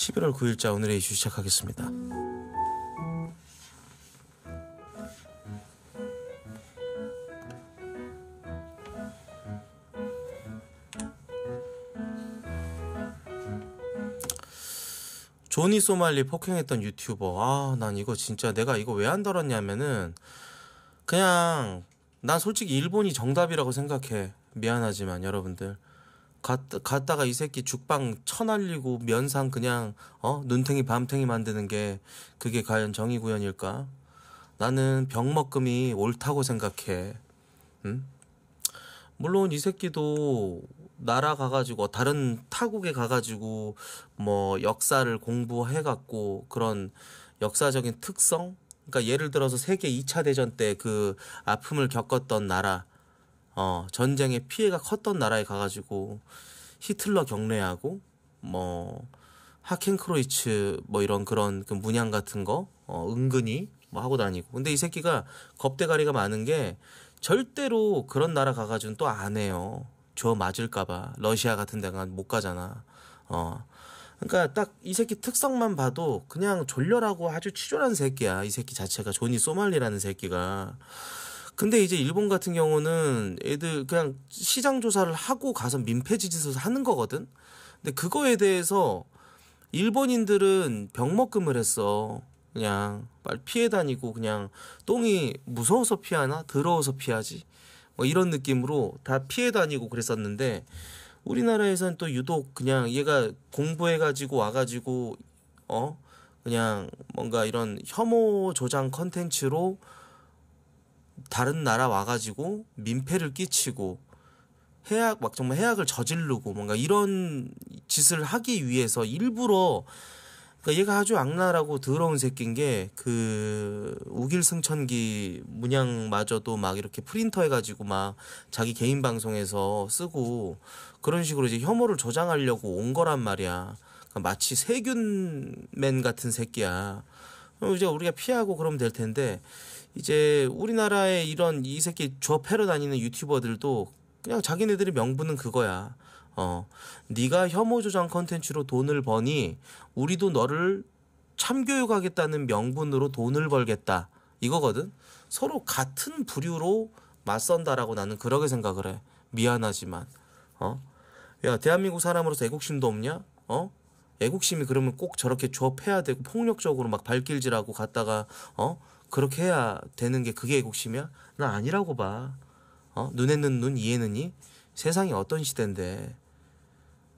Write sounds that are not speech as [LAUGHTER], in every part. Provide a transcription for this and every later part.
11월 9일자 오늘의 이슈 시작하겠습니다. 조니 소말리 폭행했던 유튜버. 아, 난 이거 진짜 내가 이거 왜 안들었냐면은 그냥 난 솔직히 일본이 정답이라고 생각해. 미안하지만 여러분들. 갔, 다가이 새끼 죽방 쳐날리고 면상 그냥 어 눈탱이 밤탱이 만드는 게 그게 과연 정의구현일까? 나는 병먹금이 옳다고 생각해. 응? 물론 이 새끼도 나라 가가지고 다른 타국에 가가지고 뭐 역사를 공부해갖고 그런 역사적인 특성 그러니까 예를 들어서 세계 2차 대전 때 그 아픔을 겪었던 나라 어, 전쟁의 피해가 컸던 나라에 가가지고 히틀러 경례하고 뭐 하켄크로이츠 뭐 이런 그런 그 문양 같은 거 어, 은근히 뭐 하고 다니고 근데 이 새끼가 겁대가리가 많은 게 절대로 그런 나라 가가지고 또안 해요 저 맞을까봐 러시아 같은 데가 못 가잖아 어 그러니까 딱 이 새끼 특성만 봐도 그냥 졸려라고 아주 치졸한 새끼야 이 새끼 자체가 존이 소말리라는 새끼가 근데 이제 일본 같은 경우는 애들 그냥 시장 조사를 하고 가서 민폐 지지서 하는 거거든. 근데 그거에 대해서 일본인들은 병먹금을 했어. 그냥 말 피해 다니고 그냥 똥이 무서워서 피하나 더러워서 피하지. 뭐 이런 느낌으로 다 피해 다니고 그랬었는데 우리나라에선 또 유독 그냥 얘가 공부해 가지고 와 가지고 어 그냥 뭔가 이런 혐오 조장 컨텐츠로 다른 나라 와가지고 민폐를 끼치고 해악 막 정말 해악을 저지르고 뭔가 이런 짓을 하기 위해서 일부러 그러니까 얘가 아주 악랄하고 더러운 새끼인 게그 우길승천기 문양마저도 막 이렇게 프린터 해가지고 막 자기 개인 방송에서 쓰고 그런 식으로 이제 혐오를 조장하려고 온 거란 말이야. 그러니까 마치 세균맨 같은 새끼야. 그 이제 우리가 피하고 그러면 될 텐데 이제 우리나라에 이런 이 새끼 저 패러 다니는 유튜버들도 그냥 자기네들이 명분은 그거야. 어, 네가 혐오 조장 컨텐츠로 돈을 버니 우리도 너를 참교육하겠다는 명분으로 돈을 벌겠다. 이거거든. 서로 같은 부류로 맞선다라고 나는 그렇게 생각을 해. 미안하지만. 어? 야, 대한민국 사람으로서 애국심도 없냐? 어? 애국심이 그러면 꼭 저렇게 조업해야 되고 폭력적으로 막 발길질하고 갔다가 어? 그렇게 해야 되는 게 그게 애국심이야? 나 아니라고 봐. 어? 눈에는 눈, 이에는 이. 세상이 어떤 시대인데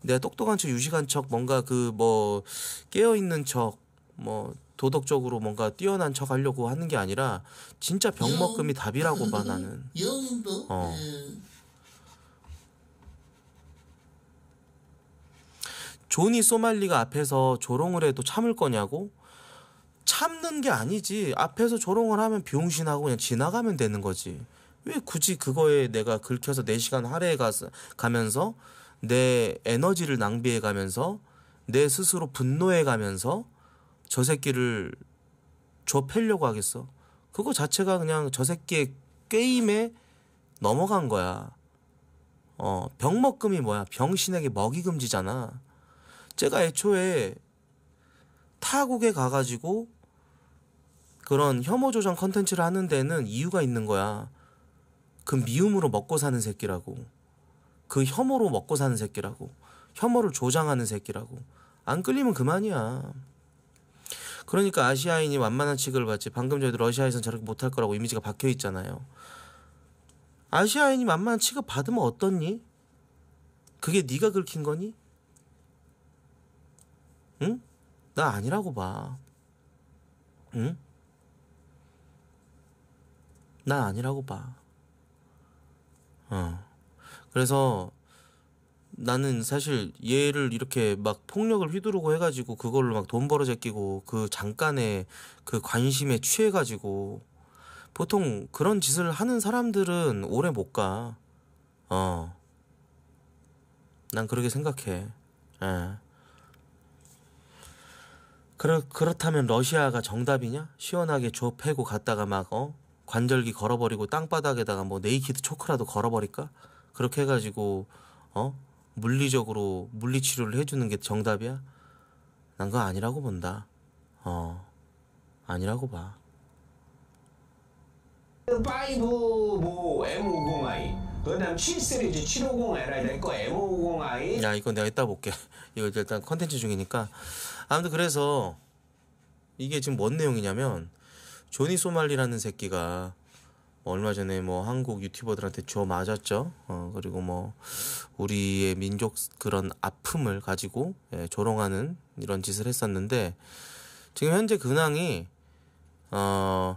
내가 똑똑한 척, 유식한 척, 뭔가 그 뭐 깨어 있는 척, 뭐 도덕적으로 뭔가 뛰어난 척 하려고 하는 게 아니라 진짜 병먹음이 답이라고 봐 나는. 영도 어. 어. 존이 소말리가 앞에서 조롱을 해도 참을 거냐고? 참는 게 아니지. 앞에서 조롱을 하면 병신하고 그냥 지나가면 되는 거지. 왜 굳이 그거에 내가 긁혀서 4시간 할애해 가면서 서가내 에너지를 낭비해 가면서 내 스스로 분노해 가면서 저 새끼를 좁 패려고 하겠어. 그거 자체가 그냥 저 새끼의 게임에 넘어간 거야. 어, 병먹금이 뭐야? 병신에게 먹이금지잖아. 제가 애초에 타국에 가가지고 그런 혐오 조장 컨텐츠를 하는 데는 이유가 있는 거야. 그 미움으로 먹고 사는 새끼라고. 그 혐오로 먹고 사는 새끼라고. 혐오를 조장하는 새끼라고. 안 끌리면 그만이야. 그러니까 아시아인이 완만한 취급을 받지. 방금 저희도 러시아에선 저렇게 못할 거라고 이미지가 박혀 있잖아요. 아시아인이 만만한 취급 받으면 어떻니? 그게 네가 긁힌 거니? 응? 나 아니라고 봐. 응? 나 아니라고 봐. 어. 그래서 나는 사실 얘를 이렇게 막 폭력을 휘두르고 해가지고 그걸로 막 돈 벌어 제끼고 그 잠깐의 그 관심에 취해가지고 보통 그런 짓을 하는 사람들은 오래 못 가. 어. 난 그렇게 생각해. 예. 그렇, 그렇다면 러시아가 정답이냐? 시원하게 조 패고 갔다가 막, 어? 관절기 걸어버리고 땅바닥에다가 뭐 네이키드 초크라도 걸어버릴까? 그렇게 해가지고, 어? 물리적으로 물리치료를 해주는 게 정답이야? 난 그거 아니라고 본다. 어. 아니라고 봐. 파뭐 M502 그다음 7 시리즈 750L이 내거 M502 야 이거 내가 이따 볼게 [LAUGHS] 이거 일단 컨텐츠 중이니까 아무튼 그래서 이게 지금 뭔 내용이냐면 조니 소말리라는 새끼가 얼마 전에 뭐 한국 유튜버들한테 줘 맞았죠. 어, 그리고 뭐 우리의 민족 그런 아픔을 가지고 예, 조롱하는 이런 짓을 했었는데 지금 현재 근황이 어,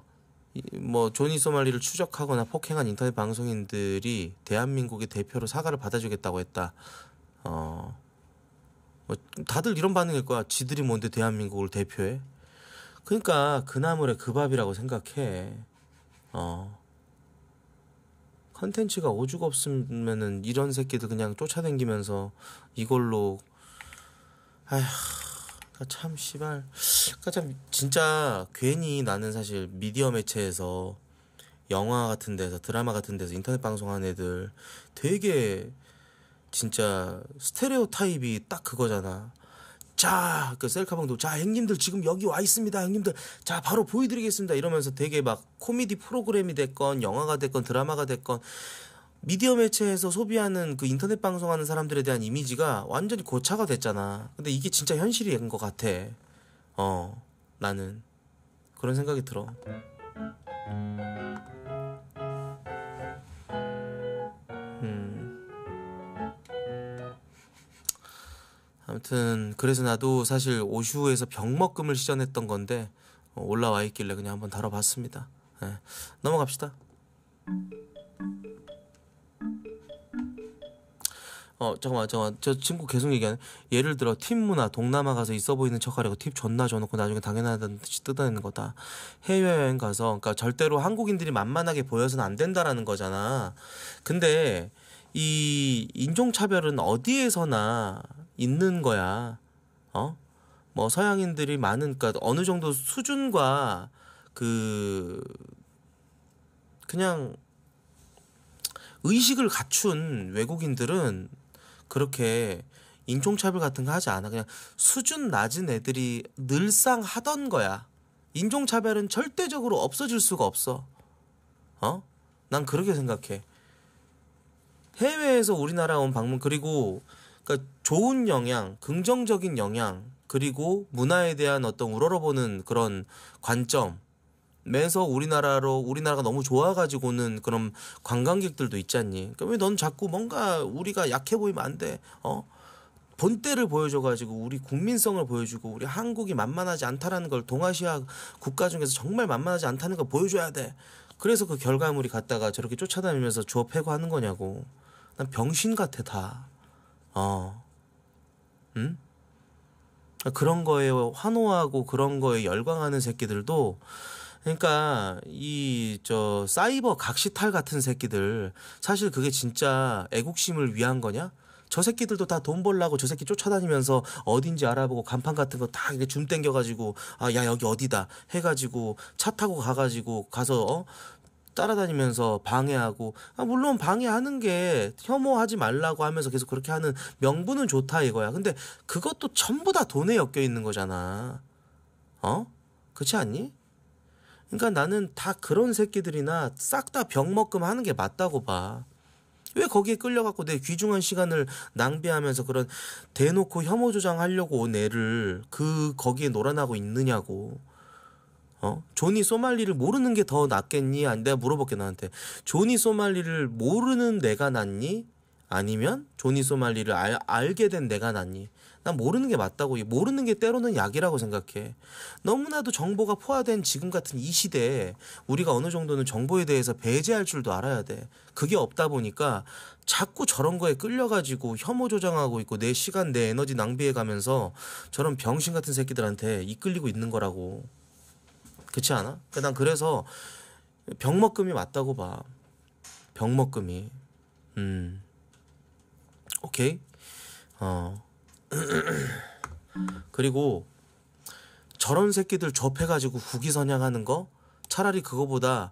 뭐 조니 소말리를 추적하거나 폭행한 인터넷 방송인들이 대한민국의 대표로 사과를 받아주겠다고 했다. 어, 뭐 다들 이런 반응일 거야. 지들이 뭔데 대한민국을 대표해? 그러니까 그 나물에 그 밥이라고 생각해. 어. 컨텐츠가 오죽 없으면은 이런 새끼들 그냥 쫓아댕기면서 이걸로 아휴 참 씨발 그러니까 참 진짜 괜히 나는 사실 미디어 매체에서 영화 같은 데서 드라마 같은 데서 인터넷 방송하는 애들 되게 진짜 스테레오 타입이 딱 그거잖아. 자, 그 셀카방도 자, 형님들 지금 여기 와 있습니다. 형님들 자, 바로 보여드리겠습니다. 이러면서 되게 막 코미디 프로그램이 됐건 영화가 됐건 드라마가 됐건 미디어 매체에서 소비하는 그 인터넷 방송하는 사람들에 대한 이미지가 완전히 고차가 됐잖아. 근데 이게 진짜 현실인 것 같아. 어, 나는 그런 생각이 들어. 아무튼 그래서 나도 사실 오슈에서 병먹금을 시전했던 건데 어, 올라와 있길래 그냥 한번 다뤄봤습니다. 네. 넘어갑시다. 어 잠깐만 잠깐만 저 친구 계속 얘기하네 예를 들어 팀 문화 동남아 가서 있어 보이는 척하려고 팁 존나 줘놓고 나중에 당연하다는 듯이 뜯어내는 거다 해외여행 가서 그러니까 절대로 한국인들이 만만하게 보여서는 안 된다라는 거잖아 근데 이 인종차별은 어디에서나 있는 거야. 어? 뭐 서양인들이 많으니까 그러니까 어느 정도 수준과 그 그냥 의식을 갖춘 외국인들은 그렇게 인종차별 같은 거 하지 않아. 그냥 수준 낮은 애들이 늘상 하던 거야. 인종차별은 절대적으로 없어질 수가 없어. 어? 난 그렇게 생각해. 해외에서 우리나라 온 방문, 그리고 그러니까 좋은 영향, 긍정적인 영향, 그리고 문화에 대한 어떤 우러러보는 그런 관점, 매서 우리나라로 우리나라가 너무 좋아가지고는 그런 관광객들도 있잖니. 그러니까 왜넌 자꾸 뭔가 우리가 약해 보이면 안 돼? 어? 본때를 보여줘가지고 우리 국민성을 보여주고 우리 한국이 만만하지 않다라는 걸 동아시아 국가 중에서 정말 만만하지 않다는 걸 보여줘야 돼. 그래서 그 결과물이 갔다가 저렇게 쫓아다니면서 주워 해고 하는 거냐고. 난 병신 같아 다. 어, 응? 아, 그런 거에 환호하고 그런 거에 열광하는 새끼들도 그러니까 이 저 사이버 각시탈 같은 새끼들 사실 그게 진짜 애국심을 위한 거냐? 저 새끼들도 다 돈 벌라고 저 새끼 쫓아다니면서 어딘지 알아보고 간판 같은 거 다 이렇게 줌 땡겨가지고 아야 여기 어디다 해가지고 차 타고 가가지고 가서 어 따라다니면서 방해하고 아, 물론 방해하는 게 혐오하지 말라고 하면서 계속 그렇게 하는 명분은 좋다 이거야. 근데 그것도 전부 다 돈에 엮여 있는 거잖아. 어? 그렇지 않니? 그러니까 나는 다 그런 새끼들이나 싹 다 병먹금 하는 게 맞다고 봐. 왜 거기에 끌려갖고 내 귀중한 시간을 낭비하면서 그런 대놓고 혐오 조장하려고 온 애를 그 거기에 놀아나고 있느냐고. 어? 조니 소말리를 모르는 게 더 낫겠니? 안 내가 물어볼게 나한테. 존이 소말리를 모르는 내가 낫니? 아니면 존이 소말리를 알, 알게 된 내가 낫니? 난 모르는 게 맞다고. 모르는 게 때로는 약이라고 생각해. 너무나도 정보가 포화된 지금 같은 이 시대에 우리가 어느 정도는 정보에 대해서 배제할 줄도 알아야 돼. 그게 없다 보니까 자꾸 저런 거에 끌려가지고 혐오 조장하고 있고 내 시간, 내 에너지 낭비해 가면서 저런 병신 같은 새끼들한테 이끌리고 있는 거라고. 그렇지 않아? 그러니까 난 그래서 병먹금이 맞다고 봐. 병먹금이. 음. 오케이? 어. [CLEARS THROAT] 그리고 저런 새끼들 접해가지고 국위 선양하는 거 차라리 그거보다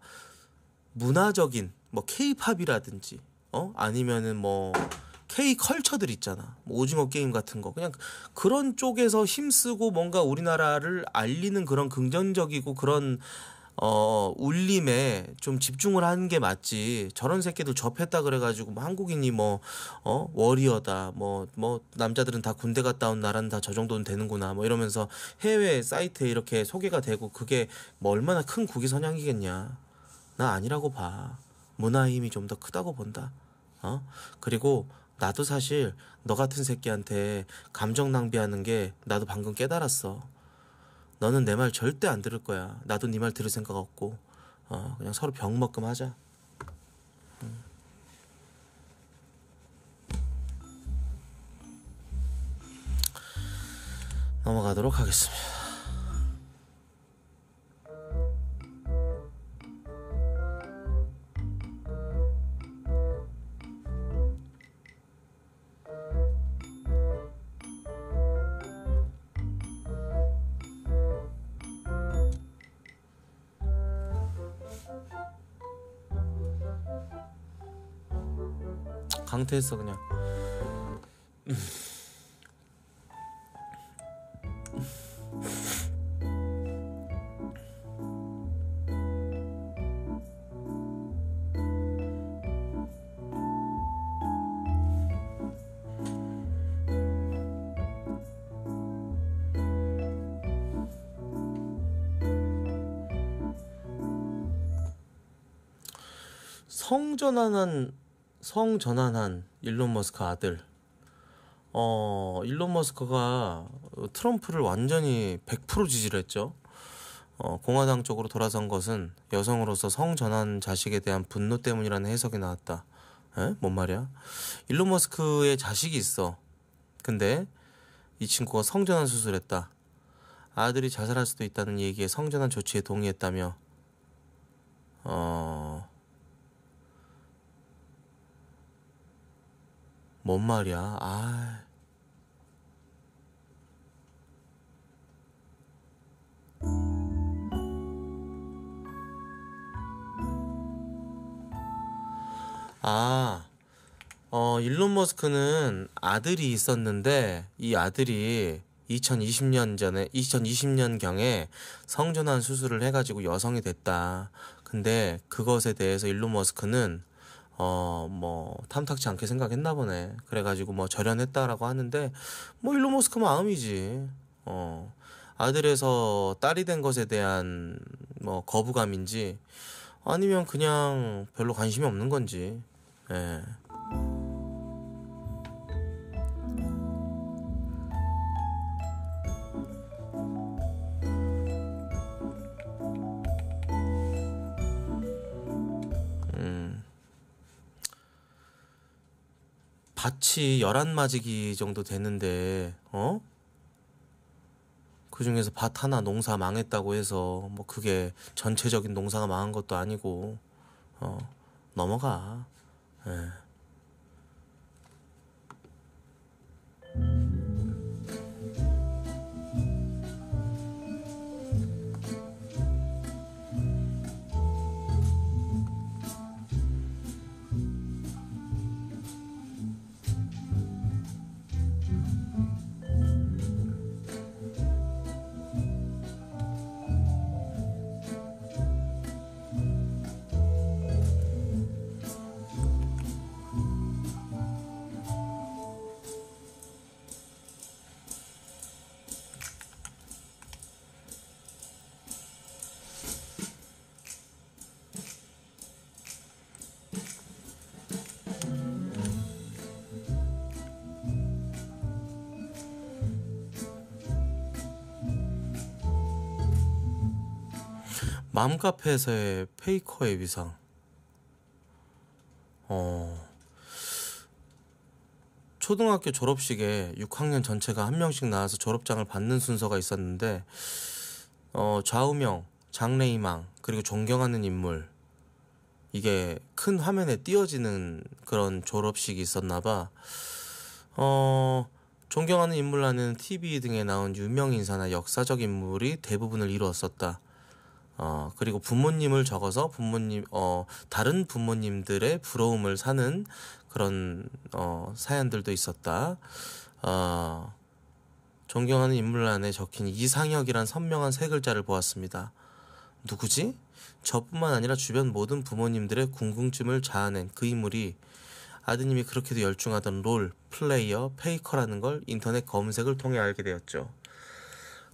문화적인 뭐 케이팝이라든지 어 아니면은 뭐 K 컬처들 있잖아. 뭐 오징어 게임 같은 거. 그냥 그런 쪽에서 힘쓰고 뭔가 우리나라를 알리는 그런 긍정적이고 그런 어, 울림에 좀 집중을 하는 게 맞지. 저런 새끼들 접했다 그래가지고, 뭐 한국인이 뭐, 어, 워리어다. 뭐, 뭐, 남자들은 다 군대 갔다 온 나라는 다 저 정도는 되는구나. 뭐 이러면서 해외 사이트에 이렇게 소개가 되고, 그게 뭐 얼마나 큰 국위 선양이겠냐. 나 아니라고 봐. 문화의 힘이 좀 더 크다고 본다. 어? 그리고 나도 사실 너 같은 새끼한테 감정 낭비하는 게 나도 방금 깨달았어. 너는 내 말 절대 안 들을 거야. 나도 네 말 들을 생각 없고. 어, 그냥 서로 병먹금 하자. 음. 넘어가도록 하겠습니다. 강퇴했어 그냥 성전환한 성 전환한 일론 머스크 아들. 어, 일론 머스크가 트럼프를 완전히 100% 지지를 했죠. 어, 공화당 쪽으로 돌아선 것은 여성으로서 성 전환 자식에 대한 분노 때문이라는 해석이 나왔다. 에? 뭔 말이야? 일론 머스크의 자식이 있어. 근데 이 친구가 성전환 수술했다. 아들이 자살할 수도 있다는 얘기에 성전환 조치에 동의했다며. 어, 뭔 말이야? 아. 아, 어, 일론 머스크는 아들이 있었는데 이 아들이 2020년 전에 2020년경에 성전환 수술을 해가지고 여성이 됐다. 근데 그것에 대해서 일론 머스크는 어, 뭐, 탐탁지 않게 생각했나 보네. 그래가지고 뭐 절연했다라고 하는데, 뭐, 일론 머스크 마음이지. 어, 아들에서 딸이 된 것에 대한 뭐, 거부감인지, 아니면 그냥 별로 관심이 없는 건지, 예. 밭이 열한 마지기 정도 되는데 어? 그 중에서 밭 하나 농사 망했다고 해서 뭐 그게 전체적인 농사가 망한 것도 아니고 어 넘어가. 에. 예. 맘카페에서의 페이커의 위상. 어. 초등학교 졸업식에 6학년 전체가 한 명씩 나와서 졸업장을 받는 순서가 있었는데, 어, 좌우명, 장래희망, 그리고 존경하는 인물. 이게 큰 화면에 띄어지는 그런 졸업식이 있었나봐. 어, 존경하는 인물라는 TV 등에 나온 유명 인사나 역사적 인물이 대부분을 이루었었다. 어, 그리고 부모님을 적어서 부모님, 어, 다른 부모님들의 부러움을 사는 그런, 어, 사연들도 있었다. 어, 존경하는 인물 안에 적힌 이상혁이란 선명한 세 글자를 보았습니다. 누구지? 저뿐만 아니라 주변 모든 부모님들의 궁금증을 자아낸 그 인물이 아드님이 그렇게도 열중하던 롤, 플레이어, 페이커라는 걸 인터넷 검색을 통해 알게 되었죠.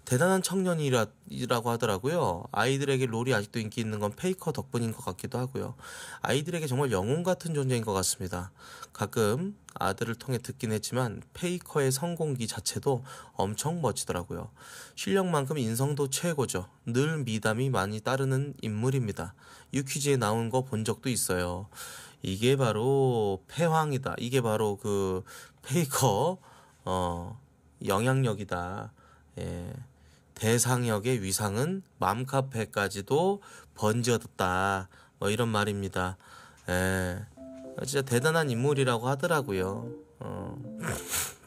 대단한 청년이라고 하더라고요. 아이들에게 롤이 아직도 인기 있는 건 페이커 덕분인 것 같기도 하고요. 아이들에게 정말 영웅 같은 존재인 것 같습니다. 가끔 아들을 통해 듣긴 했지만 페이커의 성공기 자체도 엄청 멋지더라고요. 실력만큼 인성도 최고죠. 늘 미담이 많이 따르는 인물입니다. 유퀴즈에 나온 거 본 적도 있어요. 이게 바로 패왕이다. 이게 바로 그 페이커 어 영향력이다. 예. 대상역의 위상은 맘카페까지도 번졌다. 뭐 이런 말입니다. 예. 진짜 대단한 인물이라고 하더라고요. 어. [COUGHS]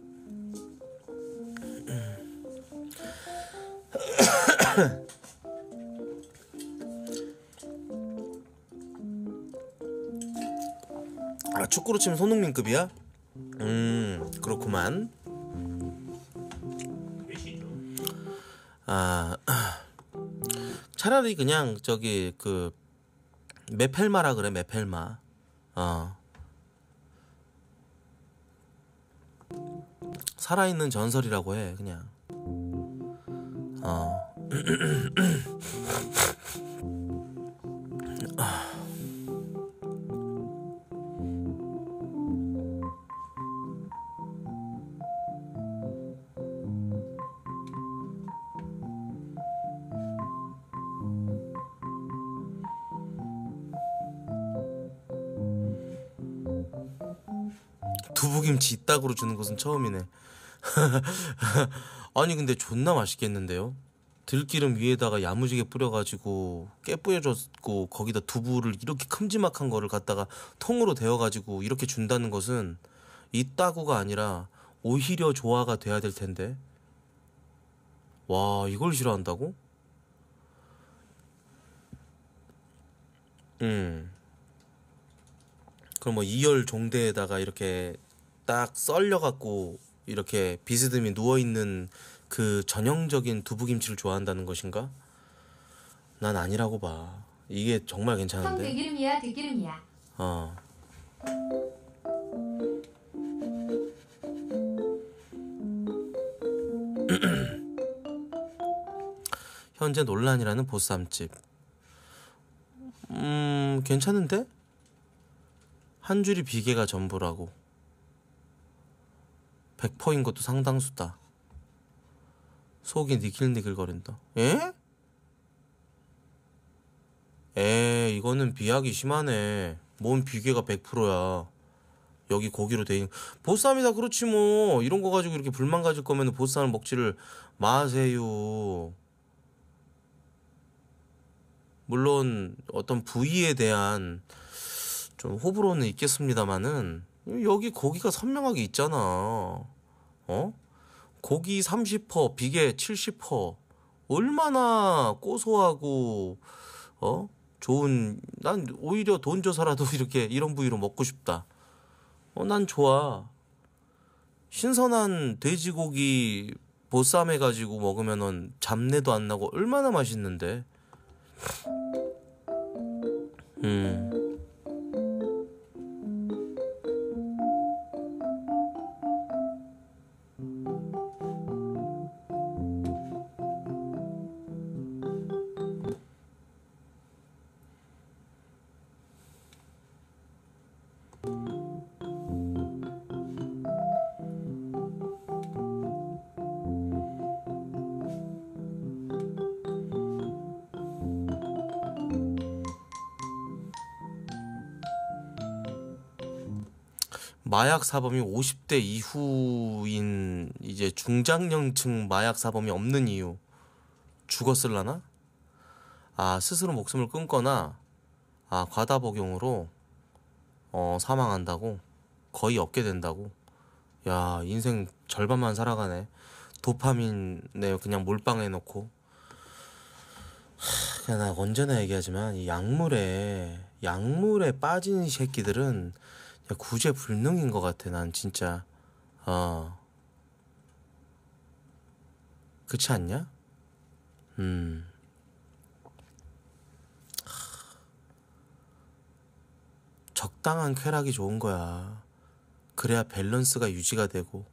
아, 축구로 치면 손흥민급이야? 음, 그렇구만. 아, [CLEARS THROAT] 차라리 그냥 저기 그 메펠마라 그래 메펠마. 어. 살아있는 전설이라고 해 그냥. 어. [CLEARS THROAT] 아. 두부김치 이따구로 주는 것은 처음이네. [LAUGHS] 아니 근데 존나 맛있겠는데요? 들기름 위에다가 야무지게 뿌려가지고 깨 뿌려줬고 거기다 두부를 이렇게 큼지막한 거를 갖다가 통으로 데워가지고 이렇게 준다는 것은 이따구가 아니라 오히려 조화가 돼야 될 텐데 와 이걸 싫어한다고? 음 그럼 뭐 이열 종대에다가 이렇게 딱 썰려갖고 이렇게 비스듬히 누워있는 그 전형적인 두부김치를 좋아한다는 것인가? 난 아니라고 봐. 이게 정말 괜찮은데. 들기름이야, 들기름이야. 어. [CLEARS THROAT] 현재 논란이라는 보쌈집. 음, 괜찮은데? 한 줄이 비계가 전부라고. 100%인 것도 상당수다. 속이 니킬니킬거린다. 에? 에, 이거는 비약이 심하네. 몸 비계가 100%야. 여기 고기로 돼 있는 보쌈이다 그렇지 뭐 이런 거 가지고 이렇게 불만 가질 거면 보쌈을 먹지를 마세요. 물론 어떤 부위에 대한 좀 호불호는 있겠습니다만은 여기 고기가 선명하게 있잖아. 어? 고기 30%, 비계 70%. 얼마나 고소하고 어? 좋은 난 오히려 돈 줘서라도 [LAUGHS] 이렇게 이런 부위로 먹고 싶다. 어, 난 좋아. 신선한 돼지고기 보쌈 해가지고 먹으면은 잡내도 안 나고 얼마나 맛있는데. 음. 마약 사범이 50대 이후인 이제 중장년층 마약 사범이 없는 이유 죽었을라나? 아 스스로 목숨을 끊거나 아 과다 복용으로 어 사망한다고 거의 없게 된다고 야 인생 절반만 살아가네 도파민에 그냥 몰빵해 놓고 그냥 나 언제나 얘기하지만 이 약물에 약물에 빠진 새끼들은 구제불능인 것 같아 난 진짜 어 그렇지 않냐? 음 적당한 쾌락이 좋은 거야 그래야 밸런스가 유지가 되고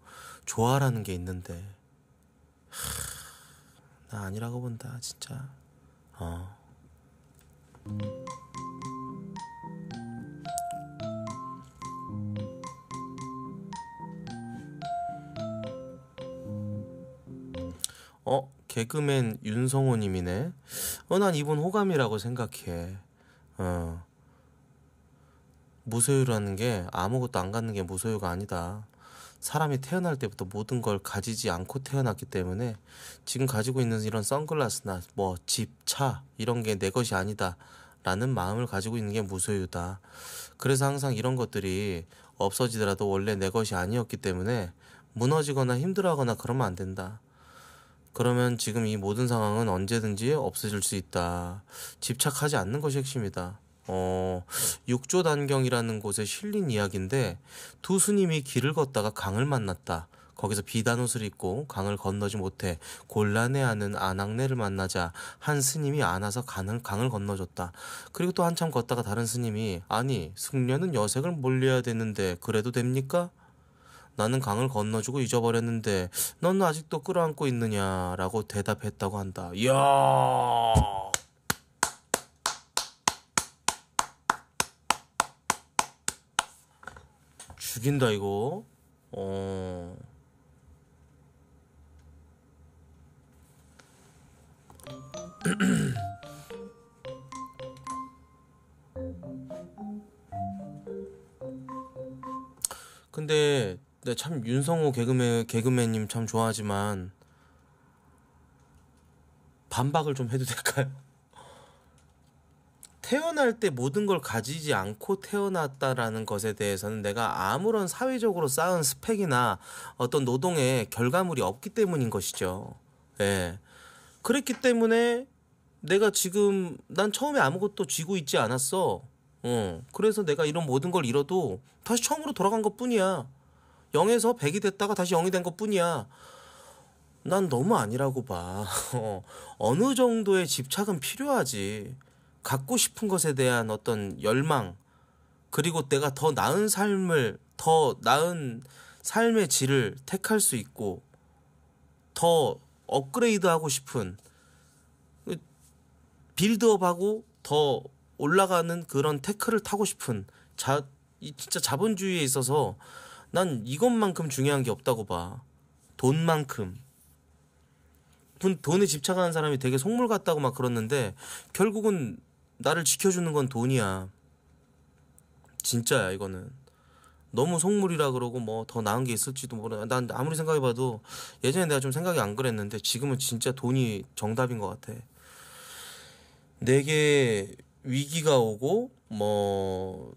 조화라는 게 있는데 나 아니라고 본다 진짜 어어 개그맨 윤성호님이네. 어 난 이분 호감이라고 생각해. 어 무소유라는 게 아무것도 안 갖는 게 무소유가 아니다. 사람이 태어날 때부터 모든 걸 가지지 않고 태어났기 때문에 지금 가지고 있는 이런 선글라스나 뭐 집, 차 이런 게 내 것이 아니다. 라는 마음을 가지고 있는 게 무소유다. 그래서 항상 이런 것들이 없어지더라도 원래 내 것이 아니었기 때문에 무너지거나 힘들어하거나 그러면 안 된다. 그러면 지금 이 모든 상황은 언제든지 없어질 수 있다. 집착하지 않는 것이 핵심이다. 어, 육조 단경이라는 곳에 실린 이야기인데 두 스님이 길을 걷다가 강을 만났다. 거기서 비단 옷을 입고 강을 건너지 못해 곤란해하는 아낙네를 만나자 한 스님이 안아서 강을, 강을 건너줬다. 그리고 또 한참 걷다가 다른 스님이 아니 숙녀는 여색을 몰려야 되는데 그래도 됩니까? 나는 강을 건너주고 잊어버렸는데 넌 아직도 끌어안고 있느냐라고 대답했다고 한다. 이야. 죽인다 이거. 어. [CLEARS THROAT] 근데 네, 참 윤성호 개그맨 개그맨님 참 좋아하지만 반박을 좀 해도 될까요? [LAUGHS] 태어날 때 모든 걸 가지지 않고 태어났다라는 것에 대해서는 내가 아무런 사회적으로 쌓은 스펙이나 어떤 노동의 결과물이 없기 때문인 것이죠. 예. 그랬기 때문에 내가 지금 난 처음에 아무것도 쥐고 있지 않았어. 어. 그래서 내가 이런 모든 걸 잃어도 다시 처음으로 돌아간 것 뿐이야. 0에서 100이 됐다가 다시 0이 된 것 뿐이야. 난 너무 아니라고 봐. [LAUGHS] 어느 정도의 집착은 필요하지. 갖고 싶은 것에 대한 어떤 열망, 그리고 내가 더 나은 삶을, 더 나은 삶의 질을 택할 수 있고, 더 업그레이드 하고 싶은, 빌드업하고 더 올라가는 그런 테크를 타고 싶은, 자, 진짜 자본주의에 있어서 난 이것만큼 중요한 게 없다고 봐. 돈만큼. 돈, 에 집착하는 사람이 되게 속물 같다고 막 그러는데 결국은 나를 지켜주는 건 돈이야. 진짜야 이거는. 너무 속물이라 그러고 뭐 더 나은 게 있을지도 모르. 난 아무리 생각해봐도 예전에 내가 좀 생각이 안 그랬는데 지금은 진짜 돈이 정답인 것 같아. 내게 위기가 오고 뭐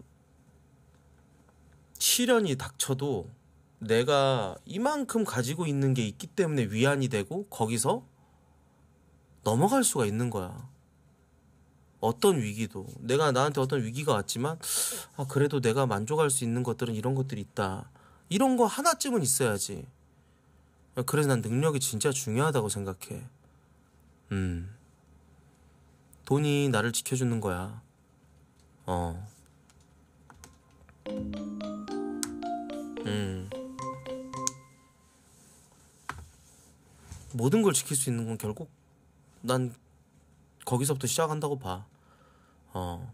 시련이 닥쳐도 내가 이만큼 가지고 있는 게 있기 때문에 위안이 되고 거기서 넘어갈 수가 있는 거야. 어떤 위기도 내가 나한테 어떤 위기가 왔지만 아 그래도 내가 만족할 수 있는 것들은 이런 것들이 있다. 이런 거 하나쯤은 있어야지. 그래서 난 능력이 진짜 중요하다고 생각해. 음. 돈이 나를 지켜주는 거야. 어. 음. 모든 걸 지킬 수 있는 건 결국 난 거기서부터 시작한다고 봐. 어.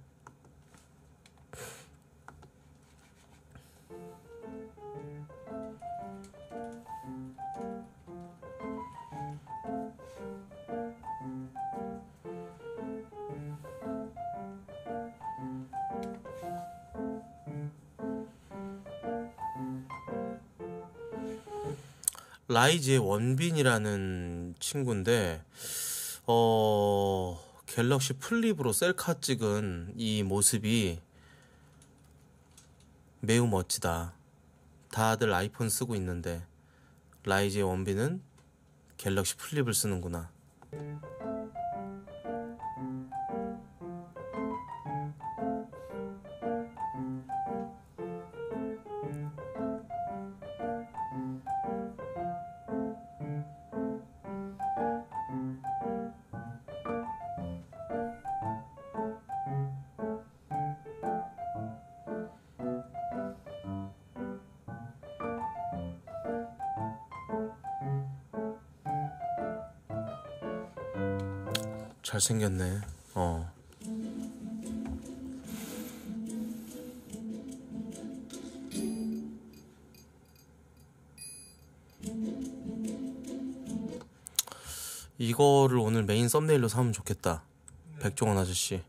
라이즈의 원빈이라는 친구인데 어 갤럭시 플립으로 셀카 찍은 이 모습이 매우 멋지다. 다들 아이폰 쓰고 있는데 라이즈의 원빈은 갤럭시 플립을 쓰는구나. 잘생겼네. 어. 이거를 오늘 메인 썸네일로 삼으면 좋겠다. 네. 백종원 아저씨.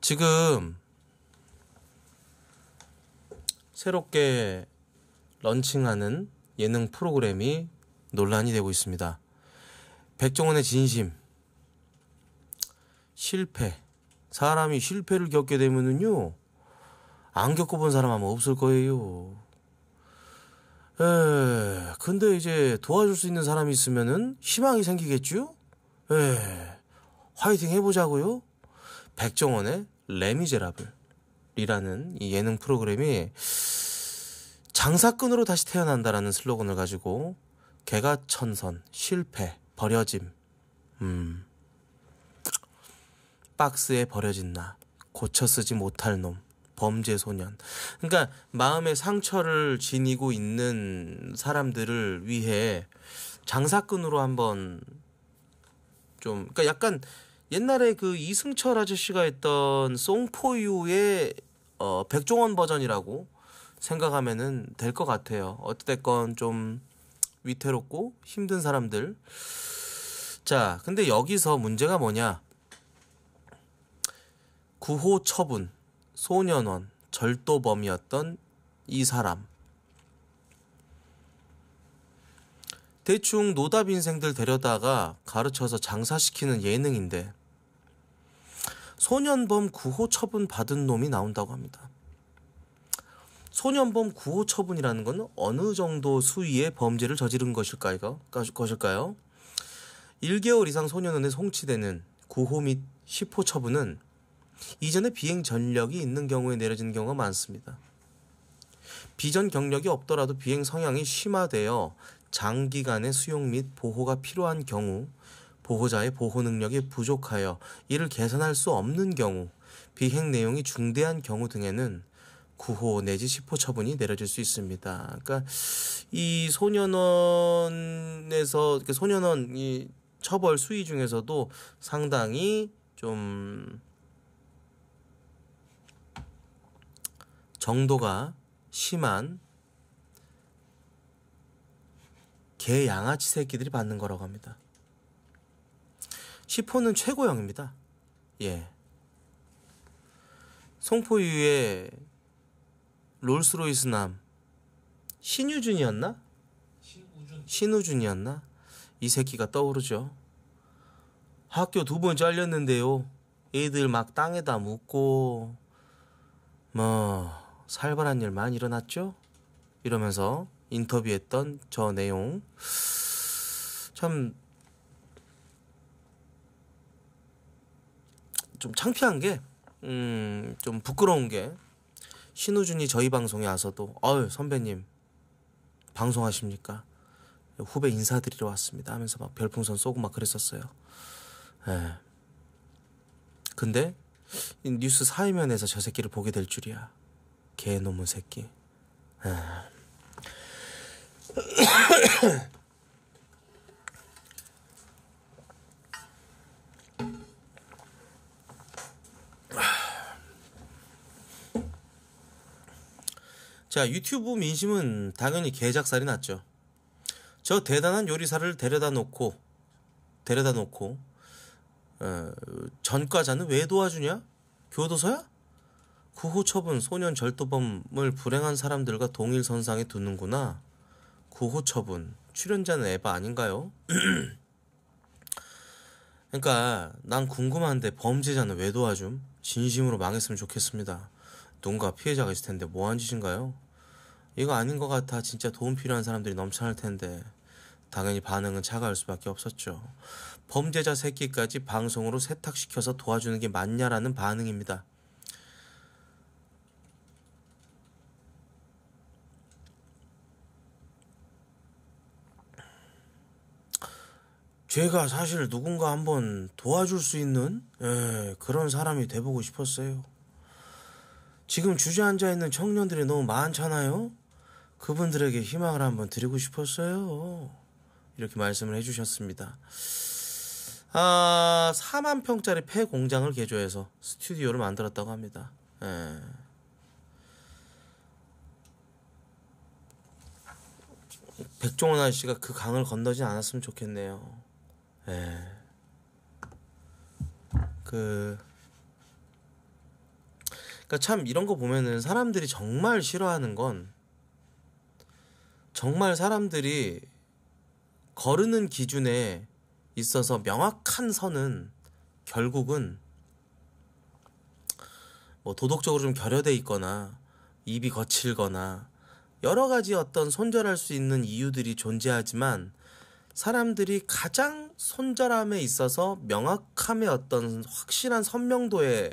지금 새롭게 런칭하는 예능 프로그램이 논란이 되고 있습니다. 백종원의 진심. 실패. 사람이 실패를 겪게 되면은요, 안 겪어본 사람 아마 없을 거예요. 에, 근데 이제 도와줄 수 있는 사람이 있으면은 희망이 생기겠죠? 에, 화이팅 해보자고요. 백종원의 레미제라블이라는 이 예능 프로그램이 장사꾼으로 다시 태어난다라는 슬로건을 가지고 개가천선, 실패, 버려짐, 음, 박스에 버려진 나 고쳐 쓰지 못할 놈 범죄 소년 그러니까 마음의 상처를 지니고 있는 사람들을 위해 장사꾼으로 한번 좀 그러니까 약간 옛날에 그 이승철 아저씨가 했던 송포유의 어 백종원 버전이라고 생각하면은 될것 같아요. 어찌됐건 좀 위태롭고 힘든 사람들. 자, 근데 여기서 문제가 뭐냐? 구호 처분, 소년원, 절도범이었던 이 사람. 대충 노답 인생들 데려다가 가르쳐서 장사시키는 예능인데 소년범 구호 처분 받은 놈이 나온다고 합니다. 소년범 구호 처분이라는 건 어느 정도 수위의 범죄를 저지른 것일까요? 1개월 이상 소년원에 송치되는 구호 및 10호 처분은 이전에 비행 전력이 있는 경우에 내려지는 경우가 많습니다. 비전 경력이 없더라도 비행 성향이 심화되어 장기간의 수용 및 보호가 필요한 경우 보호자의 보호 능력이 부족하여 이를 개선할 수 없는 경우 비행 내용이 중대한 경우 등에는 구호 내지 10호 처분이 내려질 수 있습니다. 그러니까 이 소년원에서 그러니까 소년원 이 처벌 수위 중에서도 상당히 좀 정도가 심한 개 양아치 새끼들이 받는 거라고 합니다. 1 0호는 최고형입니다. 예. 송포유의 롤스로이스남 신유준이었나? 신우준. 신우준이었나? 이 새끼가 떠오르죠. 학교 두 번 잘렸는데요. 애들 막 땅에다 묻고 뭐 살벌한 일만 일어났죠? 이러면서 인터뷰했던 저 내용 참 좀 창피한 게, 음, 좀 부끄러운 게, 신우준이 저희 방송에 와서도, 어유 선배님, 방송하십니까? 후배 인사드리러 왔습니다 하면서 막 별풍선 쏘고 막 그랬었어요. 예. 근데, 이 뉴스 사회면에서 저 새끼를 보게 될 줄이야. 개놈의 새끼. 아. [COUGHS] 자, 유튜브 민심은 당연히 개작살이 났죠. 저 대단한 요리사를 데려다 놓고, 데려다 놓고, 어, 전과자는 왜 도와주냐? 교도소야? 구호 그 처분 소년 절도범을 불행한 사람들과 동일 선상에 두는구나. 구호 그 처분 출연자는 에바 아닌가요? [CLEARS THROAT] 그러니까 난 궁금한데 범죄자는 왜 도와줌? 진심으로 망했으면 좋겠습니다. 누군가 피해자가 있을 텐데 뭐한 짓인가요? 이거 아닌 것 같아 진짜 도움 필요한 사람들이 넘쳐날 텐데 당연히 반응은 차가울 수밖에 없었죠. 범죄자 새끼까지 방송으로 세탁시켜서 도와주는 게 맞냐라는 반응입니다. 제가 사실 누군가 한번 도와줄 수 있는 예, 그런 사람이 돼보고 싶었어요. 지금 주저앉아 있는 청년들이 너무 많잖아요. 그분들에게 희망을 한번 드리고 싶었어요. 이렇게 말씀을 해주셨습니다. 아, 4만 평짜리 폐 공장을 개조해서 스튜디오를 만들었다고 합니다. 예. 백종원 아저씨가 그 강을 건너지 않았으면 좋겠네요. 예. 그 그러니까 참 이런 거 보면은 사람들이 정말 싫어하는 건 정말 사람들이 거르는 기준에 있어서 명확한 선은 결국은 뭐 도덕적으로 좀 결여돼 있거나 입이 거칠거나 여러 가지 어떤 손절할 수 있는 이유들이 존재하지만 사람들이 가장 손절함에 있어서 명확함의 어떤 확실한 선명도에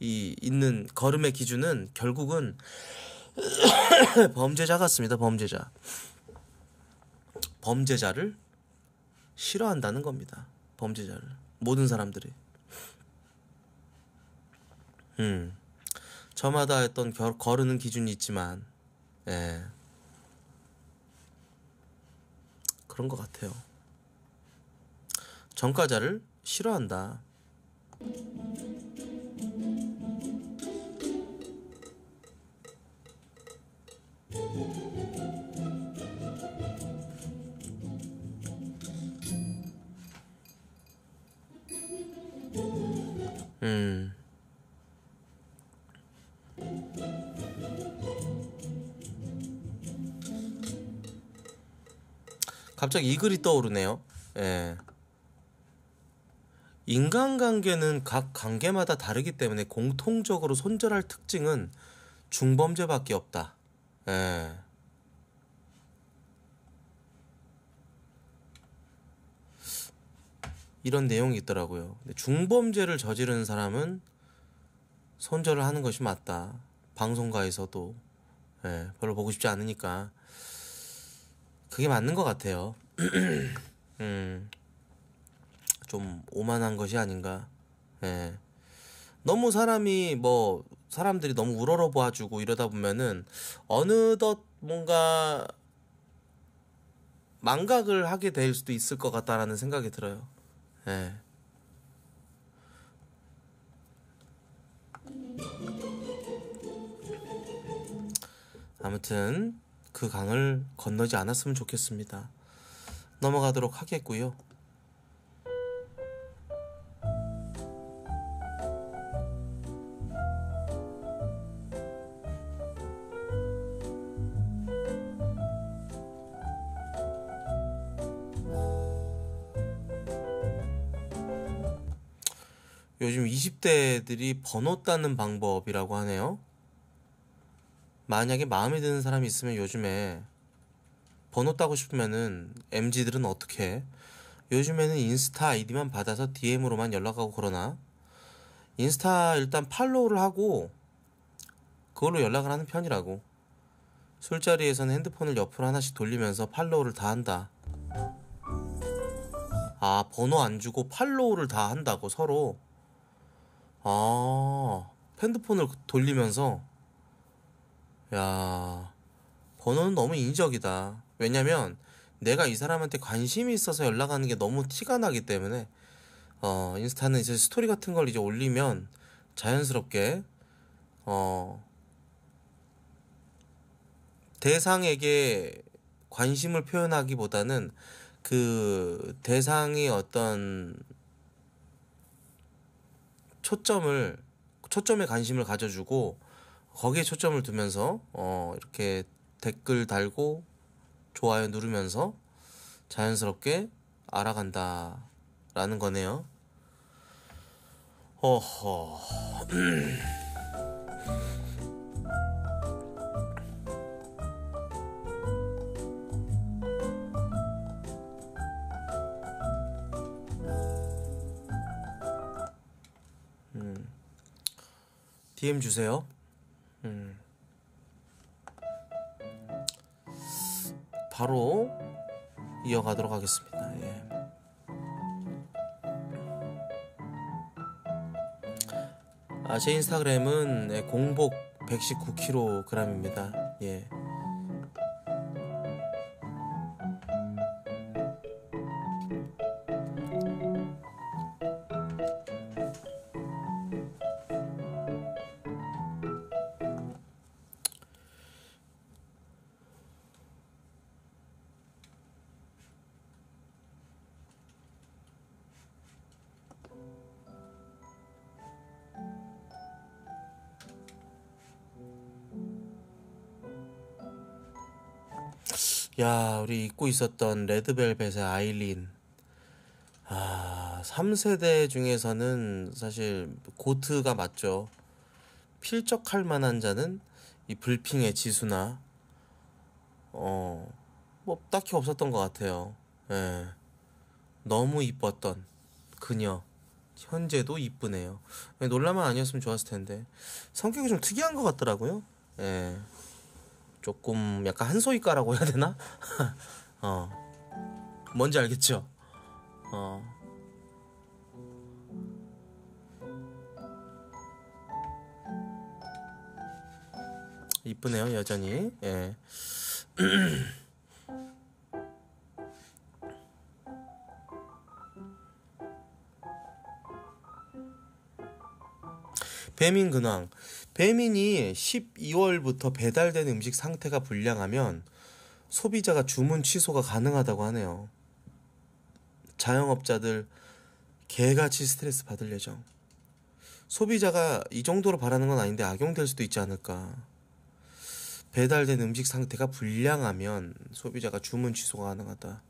이 있는 걸음의 기준은 결국은 [COUGHS] 범죄자 같습니다. 범죄자. 범죄자를 싫어한다는 겁니다. 범죄자를 모든 사람들이. 음. 저마다 어떤 거르는 기준이 있지만 예. 그런 것 같아요. 전과자를 싫어한다. 음. 갑자기 이 글이 떠오르네요. 예. 인간관계는 각 관계마다 다르기 때문에 공통적으로 손절할 특징은 중범죄밖에 없다. 예. 이런 내용이 있더라고요. 중범죄를 저지르는 사람은 손절을 하는 것이 맞다. 방송가에서도 예, 별로 보고 싶지 않으니까 그게 맞는 것 같아요. [CLEARS THROAT] 음, 좀 오만한 것이 아닌가. 예. 너무 사람이 뭐 사람들이 너무 우러러 봐주고 이러다 보면은 어느덧 뭔가 망각을 하게 될 수도 있을 것 같다라는 생각이 들어요. 예. 아무튼 그 강을 건너지 않았으면 좋겠습니다. 넘어가도록 하겠고요. 요즘 20대들이 번호 따는 방법이라고 하네요. 만약에 마음에 드는 사람이 있으면 요즘에 번호 따고 싶으면은 MG들은 어떻게 해? 요즘에는 인스타 아이디만 받아서 DM으로만 연락하고 그러나 인스타 일단 팔로우를 하고 그걸로 연락을 하는 편이라고 술자리에서는 핸드폰을 옆으로 하나씩 돌리면서 팔로우를 다 한다 아 번호 안 주고 팔로우를 다 한다고 서로 아 핸드폰을 돌리면서 야, 번호는 너무 인위적이다. 왜냐면 내가 이 사람한테 관심이 있어서 연락하는 게 너무 티가 나기 때문에 어, 인스타는 이제 스토리 같은 걸 이제 올리면 자연스럽게 어, 대상에게 관심을 표현하기보다는 그 대상이 어떤 초점을 초점에 관심을 가져주고 거기에 초점을 두면서 어, 이렇게 댓글 달고 좋아요 누르면서 자연스럽게 알아간다라는 거네요. 어허. 음. DM 음. 주세요. 음. 바로 이어가도록 하겠습니다. 예. 아, 제 인스타그램은 예, 공복 119kg입니다. 예. 야, 우리 잊고 있었던 레드벨벳의 아일린. 아, 3세대 중에서는 사실 고트가 맞죠. 필적할 만한 자는 이 불핑의 지수나, 어, 뭐, 딱히 없었던 것 같아요. 예. 너무 이뻤던 그녀. 현재도 이쁘네요. 예, 놀라만 아니었으면 좋았을 텐데. 성격이 좀 특이한 것 같더라고요. 예. 조금 약간 한소희가라고 해야 되나? [LAUGHS] 어. 뭔지 알겠죠? 어. 이쁘네요, 여전히. 예. [CLEARS THROAT] 배민 근황. 배민이 12월부터 배달된 음식 상태가 불량하면 소비자가 주문 취소가 가능하다고 하네요. 자영업자들 개같이 스트레스 받을 예정. 소비자가 이 정도로 바라는 건 아닌데 악용될 수도 있지 않을까. 배달된 음식 상태가 불량하면 소비자가 주문 취소가 가능하다.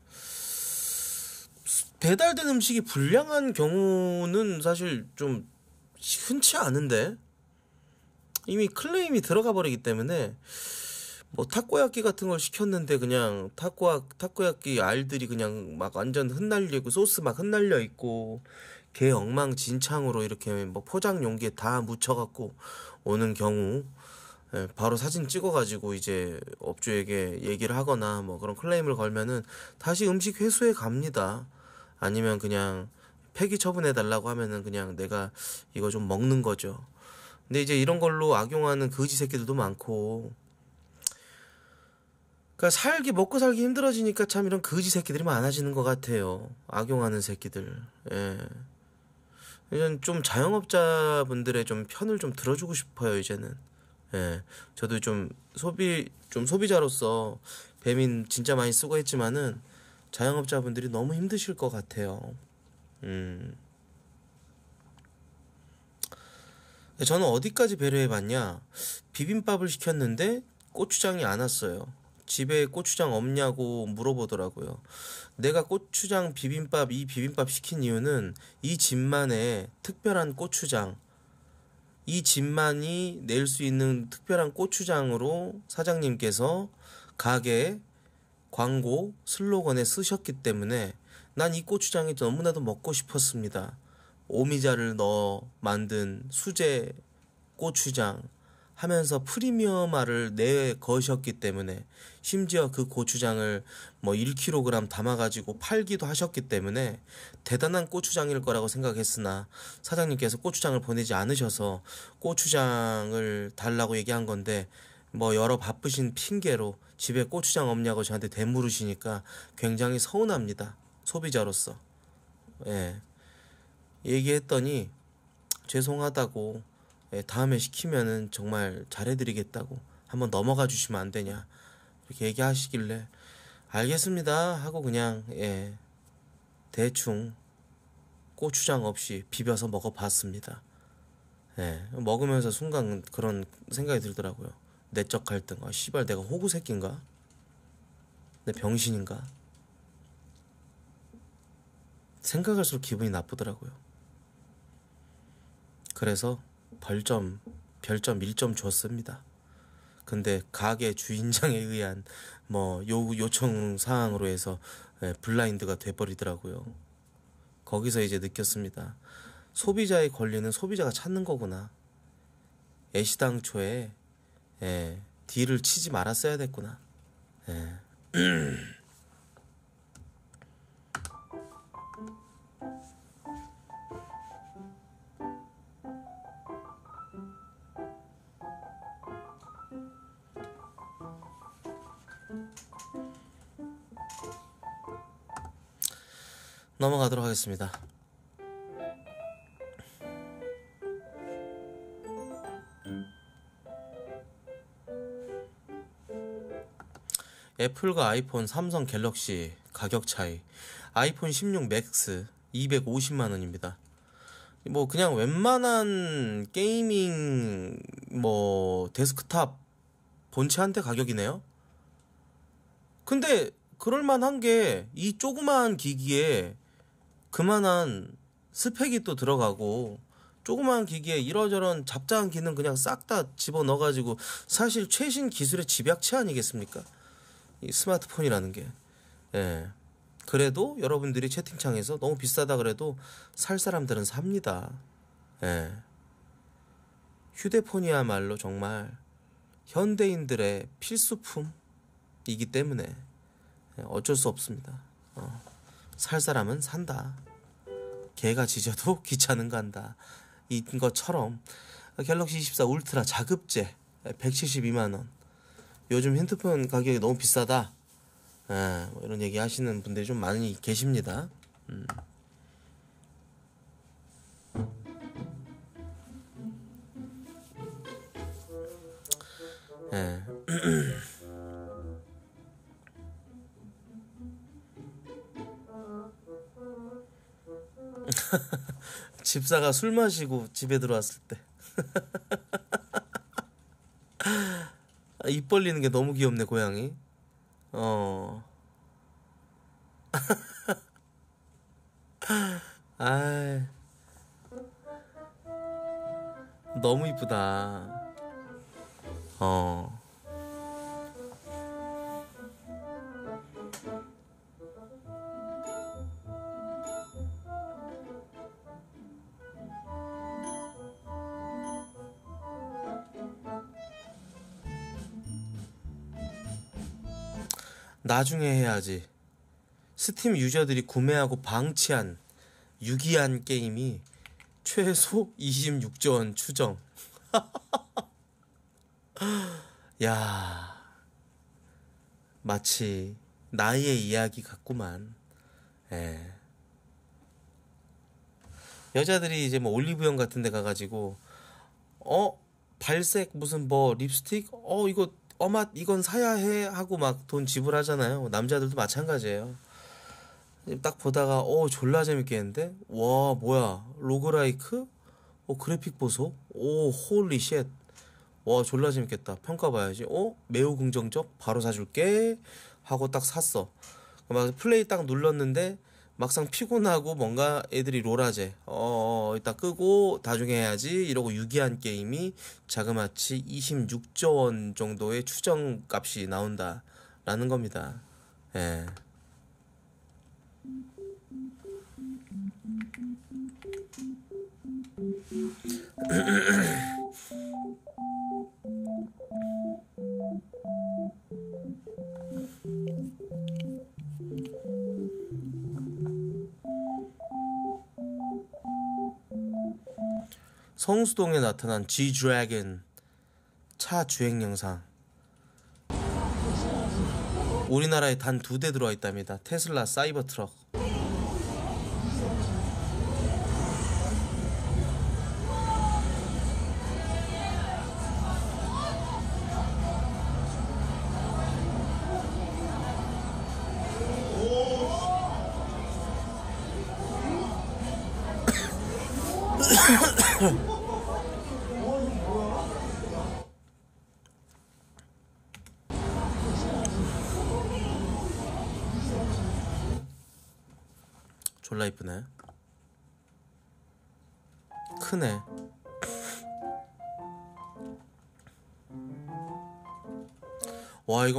배달된 음식이 불량한 경우는 사실 좀 흔치 않은데 이미 클레임이 들어가 버리기 때문에 뭐 타코야끼 같은 걸 시켰는데 그냥 타코야 타코야끼 알들이 그냥 막 완전 흩날리고 소스 막 흩날려 있고 개 엉망진창으로 이렇게 뭐 포장 용기에 다 묻혀갖고 오는 경우 예, 바로 사진 찍어가지고 이제 업주에게 얘기를 하거나 뭐 그런 클레임을 걸면은 다시 음식 회수해 갑니다. 아니면 그냥 폐기 처분해 달라고 하면은 그냥 내가 이거 좀 먹는 거죠. 근데 이제 이런 걸로 악용하는 거지 새끼들도 많고 그러니까 살기 먹고 살기 힘들어지니까 참 이런 거지 새끼들이 많아지는 것 같아요. 악용하는 새끼들. 예. 이제는 좀 자영업자분들의 좀 편을 좀 들어주고 싶어요. 이제는. 예. 저도 좀 소비 좀 소비자로서 배민 진짜 많이 쓰고 했지만은 자영업자분들이 너무 힘드실 것 같아요. 음. 저는 어디까지 배려해봤냐? 비빔밥을 시켰는데 고추장이 안 왔어요. 집에 고추장 없냐고 물어보더라고요. 내가 고추장 비빔밥, 이 비빔밥 시킨 이유는 이 집만의 특별한 고추장, 이 집만이 낼 수 있는 특별한 고추장으로 사장님께서 가게 광고 슬로건에 쓰셨기 때문에 난 이 고추장이 너무나도 먹고 싶었습니다. 오미자를 넣어 만든 수제 고추장 하면서 프리미엄화를 내거셨기 때문에 심지어 그 고추장을 뭐 1kg 담아가지고 팔기도 하셨기 때문에 대단한 고추장일 거라고 생각했으나 사장님께서 고추장을 보내지 않으셔서 고추장을 달라고 얘기한 건데 뭐 여러 바쁘신 핑계로 집에 고추장 없냐고 저한테 대물으시니까 굉장히 서운합니다. 소비자로서. 예. 얘기했더니 죄송하다고 예, 다음에 시키면은 정말 잘해드리겠다고 한번 넘어가 주시면 안 되냐 이렇게 얘기하시길래 알겠습니다 하고 그냥 예 대충 고추장 없이 비벼서 먹어봤습니다. 예 먹으면서 순간 그런 생각이 들더라고요. 내적 갈등 아 씨발 내가 호구 새끼인가? 내 병신인가? 생각할수록 기분이 나쁘더라고요. 그래서 벌점, 별점 1점 줬습니다. 근데 가게 주인장에 의한 뭐 요, 요청 사항으로 해서 예, 블라인드가 돼버리더라고요. 거기서 이제 느꼈습니다. 소비자의 권리는 소비자가 찾는 거구나. 애시당초에 예, 딜을 치지 말았어야 됐구나. 예. [CLEARS THROAT] 넘어가도록 하겠습니다. 애플과 아이폰, 삼성 갤럭시 가격 차이. 아이폰 16 맥스 250만 원입니다. 뭐 그냥 웬만한 게이밍 뭐 데스크탑 본체한테 가격이네요. 근데 그럴 만한 게 이 조그마한 기기에 그만한 스펙이 또 들어가고 조그마한 기기에 이러저런 잡다한 기능 그냥 싹 다 집어넣어가지고 사실 최신 기술의 집약체 아니겠습니까? 이 스마트폰이라는 게. 예. 그래도 여러분들이 채팅창에서 너무 비싸다 그래도 살 사람들은 삽니다. 예. 휴대폰이야말로 정말 현대인들의 필수품이기 때문에 예, 어쩔 수 없습니다. 어. 살 사람은 산다. 개가 짖어도 [LAUGHS] 귀찮은 간다. 인 것처럼 갤럭시 24 울트라 자급제 172만 원. 요즘 핸드폰 가격이 너무 비싸다. 에, 예, 뭐 이런 얘기 하시는 분들이 좀 많이 계십니다. 음. 예. [CLEARS THROAT] [LAUGHS] 집사가 술 마시고 집에 들어왔을 때. [LAUGHS] 아, 입 벌리는 게 너무 귀엽네, 고양이. 어. [LAUGHS] 아. 너무 이쁘다. 어. 나중에 해야지. 스팀 유저들이 구매하고 방치한 유기한 게임이 최소 26조 원 추정. [LAUGHS] 야, 마치 나의 이 이야기 같구만. 예. 여자들이 이제 뭐 올리브영 같은 데 가가지고, 어? 발색 무슨 뭐 립스틱? 어, 이거 어마 이건 사야 해 하고 막 돈 지불하잖아요. 남자들도 마찬가지예요. 딱 보다가 어 졸라 재밌겠는데 와 뭐야 로그라이크 어 그래픽 보소 오 홀리쉣 와 졸라 재밌겠다 평가 봐야지 어 매우 긍정적 바로 사줄게 하고 딱 샀어 막 플레이 딱 눌렀는데 막상 피곤하고 뭔가 애들이 롤하재 어, 어 이따 끄고 다중에 해야지 이러고 유기한 게임이 자그마치 26조 원 정도의 추정 값이 나온다라는 겁니다. 예. [CLEARS THROAT] 성수동에 나타난 G 드래곤 차 주행 영상. 우리나라에 단 두 대 들어와 있답니다. 테슬라 사이버 트럭.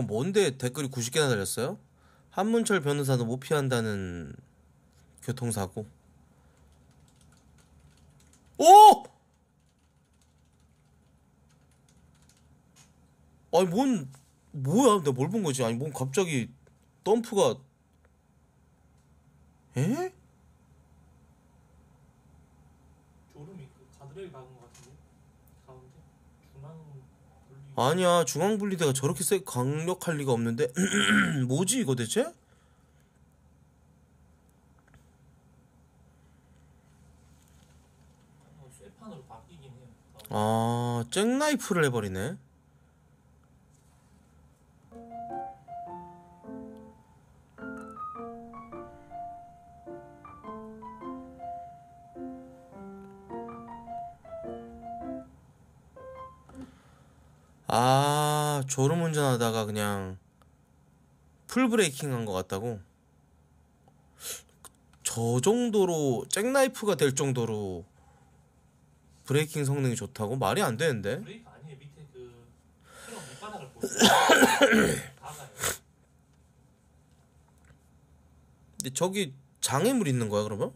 이건 뭔데 댓글이 90개나 달렸어요? 한문철 변호사도 못 피한다는 교통사고. 오! 아니 뭔 뭐야? 내가 뭘 본 거지? 아니 뭔 갑자기 덤프가 에? 아니야 중앙분리대가 저렇게 세 강력할 리가 없는데 [CLEARS THROAT] 뭐지 이거 대체? 아 잭나이프를 해버리네 아, 졸음 운전하다가 그냥 풀브레이킹 한 것 같다고? 저 정도로 잭나이프가 될 정도로 브레이킹 성능이 좋다고? 말이 안 되는데? 그 [COUGHS] 근데 저기 장애물 있는 거야 그러면?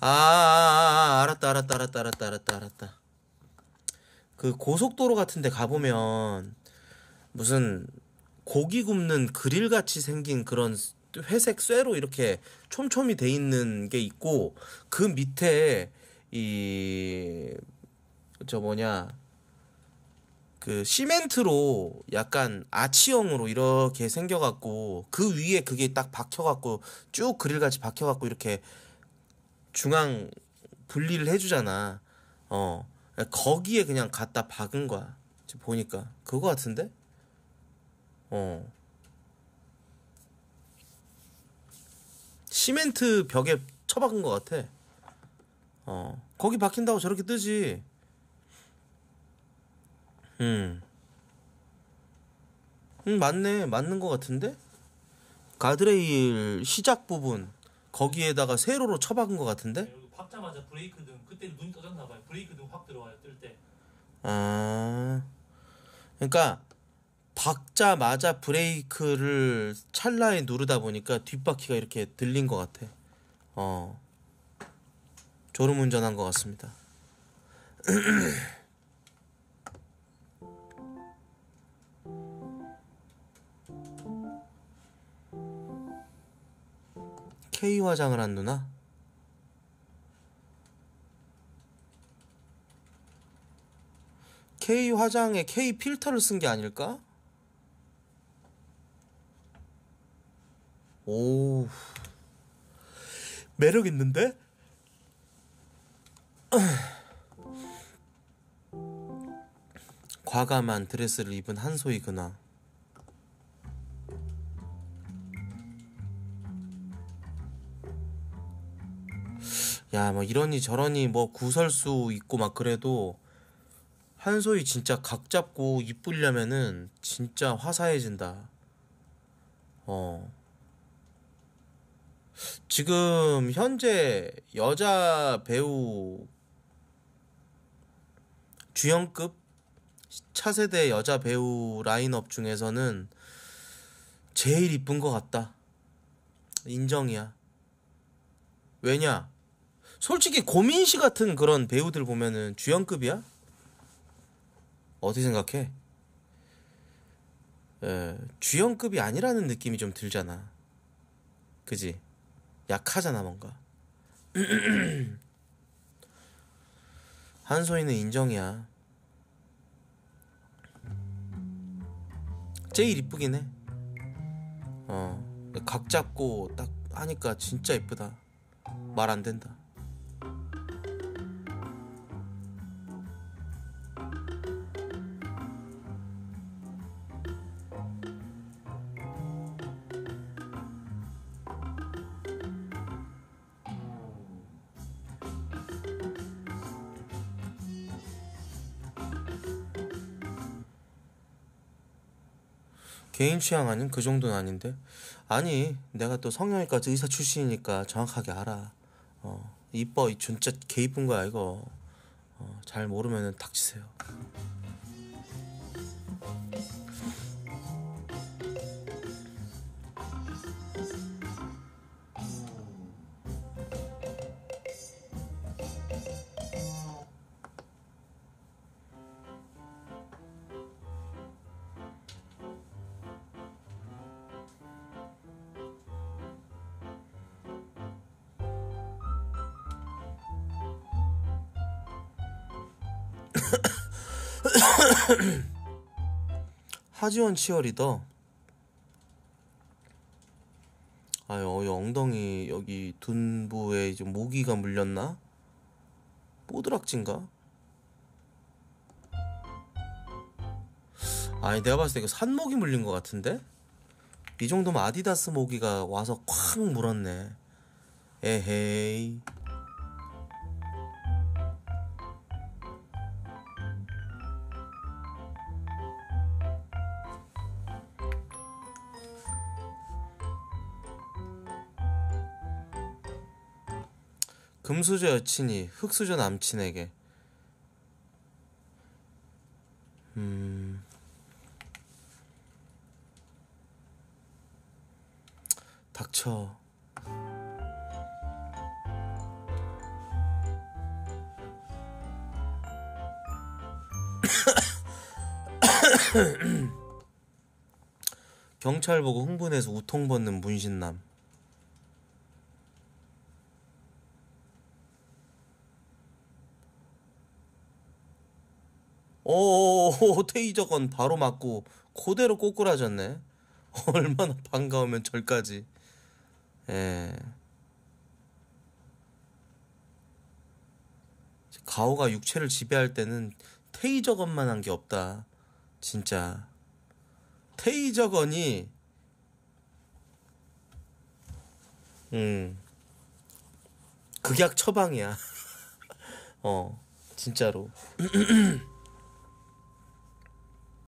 아, 아, 아, 아, 아 알았다 알았다 알았다 알았다 알았다 알았다 그 고속도로 같은 데 가보면 무슨 고기 굽는 그릴 같이 생긴 그런 회색 쇠로 이렇게 촘촘히 돼 있는 게 있고 그 밑에 이 저 뭐냐 그 시멘트로 약간 아치형으로 이렇게 생겨갖고 그 위에 그게 딱 박혀갖고 쭉 그릴같이 박혀갖고 이렇게 중앙 분리를 해주잖아. 어. 거기에 그냥 갖다 박은 거야. 지금 보니까. 그거 같은데? 어. 시멘트 벽에 쳐박은 것 같아. 어. 거기 박힌다고 저렇게 뜨지. 음. 음, 맞네. 맞는 것 같은데? 가드레일 시작 부분. 거기에다가 세로로 쳐박은 것 같은데? 박자마자 브레이크 등 그때 눈이 떠졌나 봐요. 브레이크 등 확 들어와요. 뜰 때. 아. 그러니까 박자마자 브레이크를 찰나에 누르다 보니까 뒷바퀴가 이렇게 들린 것 같아. 어. 졸음 운전한 것 같습니다. [CLEARS THROAT] K 화장을 한 누나? K 화장에 K 필터를 쓴 게 아닐까? 오 매력 있는데? [CLEARS THROAT] 과감한 드레스를 입은 한소이그나 야, 뭐 이러니 저러니 뭐 구설수 있고 막 그래도 한 소희 진짜 각 잡고 이쁘려면은 진짜 화사해진다. 어. 지금 현재 여자 배우 주연급 차세대 여자 배우 라인업 중에서는 제일 이쁜 것 같다. 인정이야. 왜냐? 솔직히 고민 시 같은 그런 배우들 보면은 주연급이야? 어떻게 생각해? 에, 주연급이 아니라는 느낌이 좀 들잖아. 그지? 약하잖아, 뭔가. [CLEARS THROAT] 한소희는 인정이야. 제일 이쁘긴 해. 어, 각 잡고 딱 하니까 진짜 이쁘다. 말 안 된다. 개인 취향 아닌 그 정도는 아닌데 아니 내가 또 성형외과 의사 출신이니까 정확하게 알아 어 이뻐 이 진짜 개 이쁜 거야 이거 어, 잘 모르면은 닥치세요. 하지원 치어리더 아유 어이, 엉덩이 여기 둔부에 좀 모기가 물렸나? 뽀드락진가 아니 내가 봤을 때 이거 산모기 물린 것 같은데? 이 정도면 아디다스 모기가 와서 콱 물었네 에헤이 금수저 여친이 흙수저 남친에게 음 닥쳐 [COUGHS] 경찰 보고 흥분해서 우통 벗는 문신남 오, 어, 테이저건 [LAUGHS] 바로 맞고 그대로 꼬꾸라졌네. [LAUGHS] 얼마나 반가우면 절까지. 예. 가오가 육체를 지배할 때는 테이저건만 한 게 없다. 진짜. 테이저건이 음. 극약 처방이야. [LAUGHS] 어. 진짜로. [CLEARS THROAT]